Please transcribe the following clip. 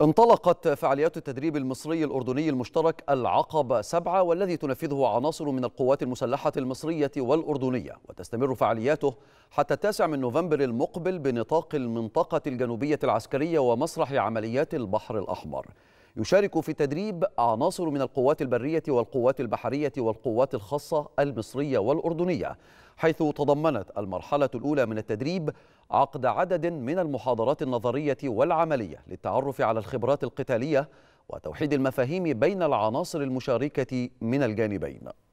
انطلقت فعاليات التدريب المصري الأردني المشترك العقبة سبعة والذي تنفذه عناصر من القوات المسلحة المصرية والأردنية وتستمر فعالياته حتى التاسع من نوفمبر المقبل بنطاق المنطقة الجنوبية العسكرية ومسرح عمليات البحر الأحمر يشارك في تدريب عناصر من القوات البرية والقوات البحرية والقوات الخاصة المصرية والأردنية حيث تضمنت المرحلة الأولى من التدريب عقد عدد من المحاضرات النظرية والعملية للتعرف على الخبرات القتالية وتوحيد المفاهيم بين العناصر المشاركة من الجانبين